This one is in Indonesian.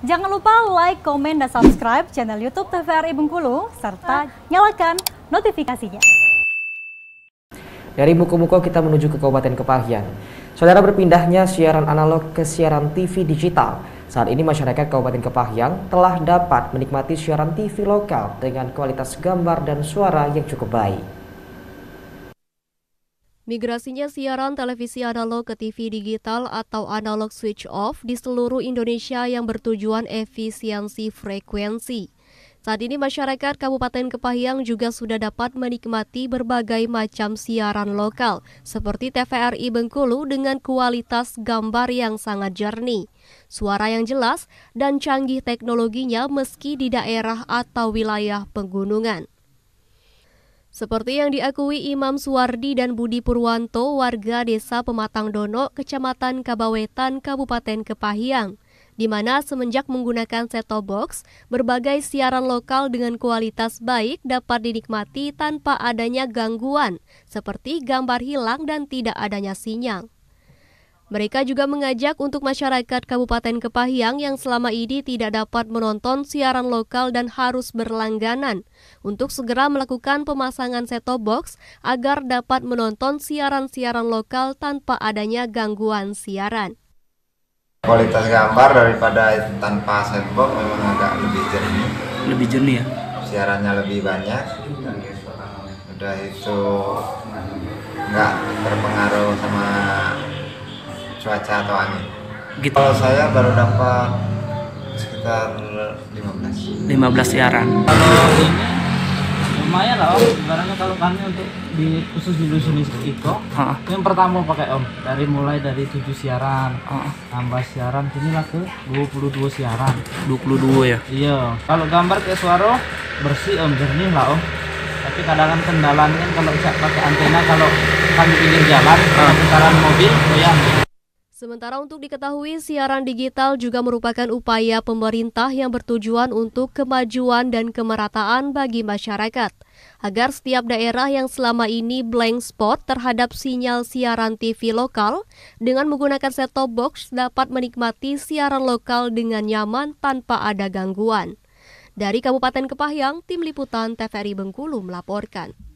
Jangan lupa like, komen, dan subscribe channel YouTube TVRI Bengkulu, serta nyalakan notifikasinya. Dari Buku-Buku kita menuju ke Kabupaten Kepahian. Saudara berpindahnya siaran analog ke siaran TV digital. Saat ini masyarakat Kabupaten Kepahiang telah dapat menikmati siaran TV lokal dengan kualitas gambar dan suara yang cukup baik. Migrasinya siaran televisi analog ke TV digital atau analog switch off di seluruh Indonesia yang bertujuan efisiensi frekuensi. Saat ini masyarakat Kabupaten Kepahyang juga sudah dapat menikmati berbagai macam siaran lokal seperti TVRI Bengkulu dengan kualitas gambar yang sangat jernih, suara yang jelas dan canggih teknologinya meski di daerah atau wilayah pegunungan. Seperti yang diakui Imam Suwardi dan Budi Purwanto, warga desa Pematang Dono, kecamatan Kabawetan, Kabupaten Kepahiang, di mana semenjak menggunakan set box, berbagai siaran lokal dengan kualitas baik dapat dinikmati tanpa adanya gangguan, seperti gambar hilang dan tidak adanya sinyal. Mereka juga mengajak untuk masyarakat Kabupaten Kepahyang yang selama ini tidak dapat menonton siaran lokal dan harus berlangganan untuk segera melakukan pemasangan set-top box agar dapat menonton siaran-siaran lokal tanpa adanya gangguan siaran. Kualitas gambar daripada tanpa set box memang agak lebih jernih. Lebih jernih ya? Siarannya lebih banyak. Udah itu nggak terpengaruh sama cuaca atau angin gitu. kalau saya baru dapat sekitar 15 15 siaran kalau ini lumayan lah om sebenarnya kalau kami untuk di khusus di dusun itu ha. yang pertama pakai om dari mulai dari 7 siaran ha. tambah siaran lah ke 22 siaran 22 ya iya kalau gambar kayak suara bersih om jernih lah om tapi kadang kan kendalanya kan kalau bisa pakai antena kalau kami pinggir jalan kalau kalau mobil goyang Sementara untuk diketahui, siaran digital juga merupakan upaya pemerintah yang bertujuan untuk kemajuan dan kemerataan bagi masyarakat, agar setiap daerah yang selama ini blank spot terhadap sinyal siaran TV lokal dengan menggunakan set-top box dapat menikmati siaran lokal dengan nyaman tanpa ada gangguan. Dari Kabupaten Kepahyang, Tim Liputan TVRI Bengkulu melaporkan.